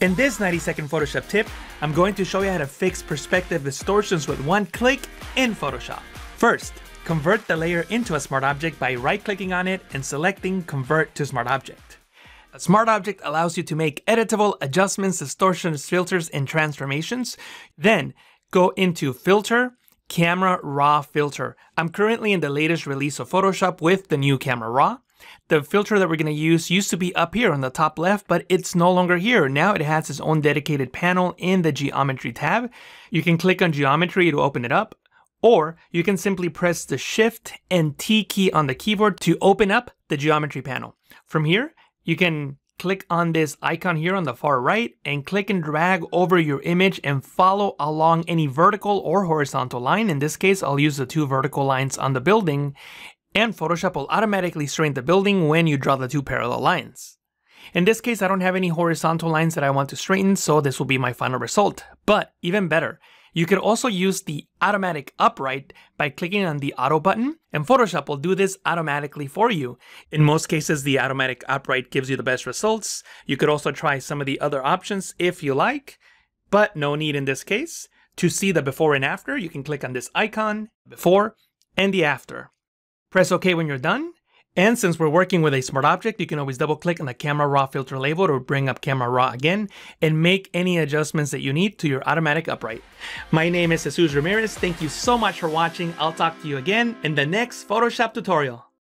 In this 90 second Photoshop tip, I'm going to show you how to fix perspective distortions with one click in Photoshop. First, convert the layer into a smart object by right clicking on it and selecting convert to smart object. A smart object allows you to make editable adjustments, distortions, filters, and transformations. Then go into filter, camera raw filter. I'm currently in the latest release of Photoshop with the new camera raw. The filter that we're going to use used to be up here on the top left, but it's no longer here. Now it has its own dedicated panel in the geometry tab. You can click on geometry to open it up, or you can simply press the shift and T key on the keyboard to open up the geometry panel. From here, you can click on this icon here on the far right and click and drag over your image and follow along any vertical or horizontal line. In this case, I'll use the two vertical lines on the building and Photoshop will automatically strain the building when you draw the two parallel lines. In this case, I don't have any horizontal lines that I want to straighten, so this will be my final result. But even better, you could also use the automatic upright by clicking on the auto button, and Photoshop will do this automatically for you. In most cases, the automatic upright gives you the best results. You could also try some of the other options if you like, but no need in this case. To see the before and after, you can click on this icon, before, and the after. Press OK when you're done. And since we're working with a smart object, you can always double click on the camera raw filter label to bring up camera raw again and make any adjustments that you need to your automatic upright. My name is Jesus Ramirez. Thank you so much for watching. I'll talk to you again in the next Photoshop tutorial.